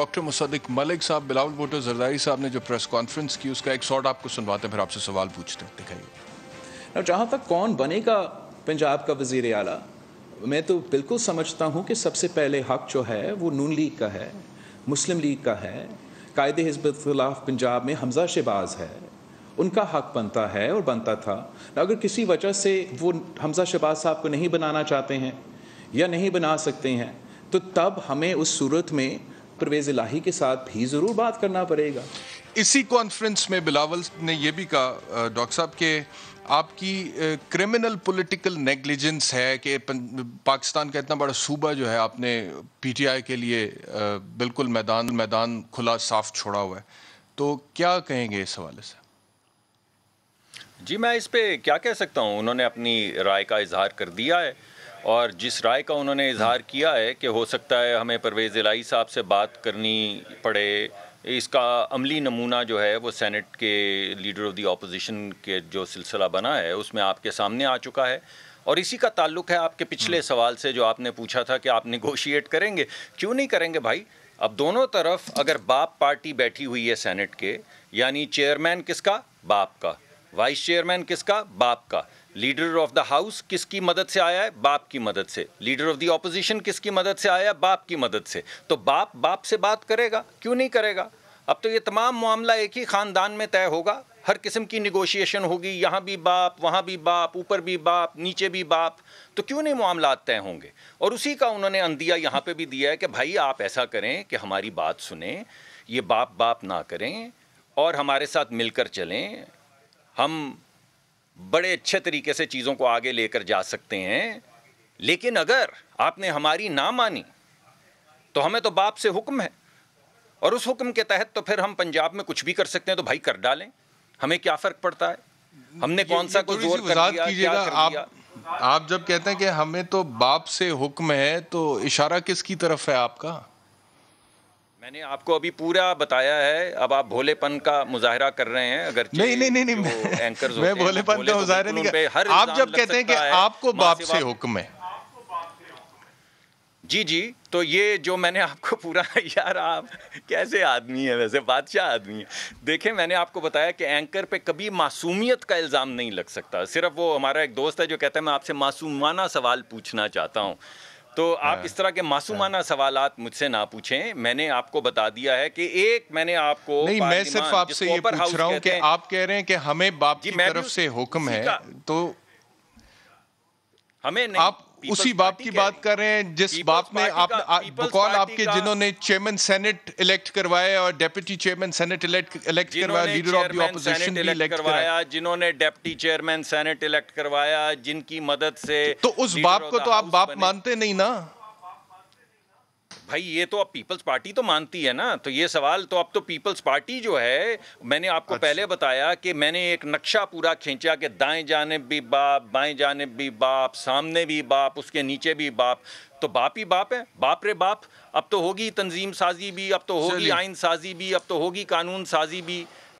Doctor मुसदक Malik साहब बिलावल भुटो जरदारी साहब ने जो प्रेस कॉन्फ्रेंस की उसका एक शॉट आपको सुनवाते हैं फिर आपसे सवाल पूछते हैं दिखाइए जहाँ तक कौन बनेगा पंजाब का वजीर अला मैं तो बिल्कुल समझता हूँ कि सबसे पहले हक जो है वो नून लीग का है मुस्लिम लीग का है कायद हिजबतलाफ पंजाब में हमजा शहबाज है उनका हक बनता है और बनता था अगर किसी वजह से वो हमजा शहबाज साहब को नहीं बनाना चाहते हैं या नहीं बना सकते हैं तो तब हमें उस सूरत में परवेज इलाही के साथ भी ज़रूर बात करना पड़ेगा इसी कॉन्फ्रेंस में बिलावल ने यह भी कहा डॉक्टर साहब के आपकी क्रिमिनल पॉलिटिकल नेग्लिजेंस है कि पाकिस्तान का इतना बड़ा सूबा जो है आपने पीटीआई के लिए बिल्कुल मैदान मैदान खुला साफ छोड़ा हुआ है तो क्या कहेंगे इस हवाले से जी मैं इस पर क्या कह सकता हूँ उन्होंने अपनी राय का इजहार कर दिया है और जिस राय का उन्होंने इजहार किया है कि हो सकता है हमें परवेज़ इलाही साहब से बात करनी पड़े इसका अमली नमूना जो है वो सेनेट के लीडर ऑफ दी अपोजिशन के जो सिलसिला बना है उसमें आपके सामने आ चुका है और इसी का ताल्लुक है आपके पिछले हम्म। सवाल से जो आपने पूछा था कि आप निगोशिएट करेंगे क्यों नहीं करेंगे भाई अब दोनों तरफ अगर बाप पार्टी बैठी हुई है सेनेट के यानी चेयरमैन किसका बाप का वाइस चेयरमैन किसका बाप का लीडर ऑफ द हाउस किसकी मदद से आया है बाप की मदद से लीडर ऑफ द ऑपोजिशन किसकी मदद से आया है बाप की मदद से तो बाप बाप से बात करेगा क्यों नहीं करेगा अब तो ये तमाम मामला एक ही ख़ानदान में तय होगा हर किस्म की निगोशिएशन होगी यहाँ भी बाप वहाँ भी बाप ऊपर भी बाप नीचे भी बाप तो क्यों नहीं मामला तय होंगे और उसी का उन्होंने अंदिया यहाँ पे भी दिया है कि भाई आप ऐसा करें कि हमारी बात सुने ये बाप बाप ना करें और हमारे साथ मिलकर चलें हम बड़े अच्छे तरीके से चीज़ों को आगे लेकर जा सकते हैं लेकिन अगर आपने हमारी ना मानी तो हमें तो बाप से हुक्म है और उस हुक्म के तहत तो फिर हम पंजाब में कुछ भी कर सकते हैं तो भाई कर डालें हमें क्या फ़र्क पड़ता है हमने कौन सा कुछ जोर कर दिया, क्या कर आप, आप जब कहते हैं कि हमें तो बाप से हुक्म है तो इशारा किसकी तरफ है आपका मैंने आपको अभी पूरा बताया है अब आप भोलेपन का मुजाहरा कर रहे हैं अगर नहीं नहीं नहीं नहीं एंकर मैं भोलेपन का मुजाहरा नहीं कर आप जब कहते हैं कि आपको बाप से हुक्म है जी जी तो ये जो मैंने आपको पूरा यार आप कैसे आदमी है वैसे बादशाह आदमी है देखें मैंने आपको बताया कि एंकर पे कभी मासूमियत का इल्ज़ाम नहीं लग सकता सिर्फ वो हमारा एक दोस्त है जो कहता है मैं आपसे मासूमाना सवाल पूछना चाहता हूँ तो आप हाँ। इस तरह के मासूमाना हाँ। सवाल मुझसे ना पूछें मैंने आपको बता दिया है कि एक मैंने आपको नहीं मैं सिर्फ आपसे ये पूछ रहा हूं कि आप कह रहे हैं कि हमें बाप की तरफ से हुक्म है तो हमें नहीं, आप उसी बाप की बात कर रहे हैं जिस बाप ने आप बकौल आपके जिन्होंने चेयरमैन सेनेट इलेक्ट करवाया और डेप्यूटी चेयरमैन सेनेट इलेक्ट करवाया लीडर ऑफ द ऑपोजिशन भी इलेक्ट करवाया जिन्होंने डेप्टी चेयरमैन सेनेट इलेक्ट करवाया जिनकी मदद से तो उस बाप को तो आप बाप मानते नहीं ना भाई ये तो अब पीपल्स पार्टी तो मानती है ना तो ये सवाल तो अब तो पीपल्स पार्टी जो है मैंने आपको अच्छा। पहले बताया कि मैंने एक नक्शा पूरा खींचा कि दाएं जानब भी बाप बाएं जानब भी बाप सामने भी बाप उसके नीचे भी बाप तो बाप ही बाप है बाप रे बाप अब तो होगी तंजीम साजी भी अब तो होगी आइन साजी भी अब तो होगी कानून साजी भी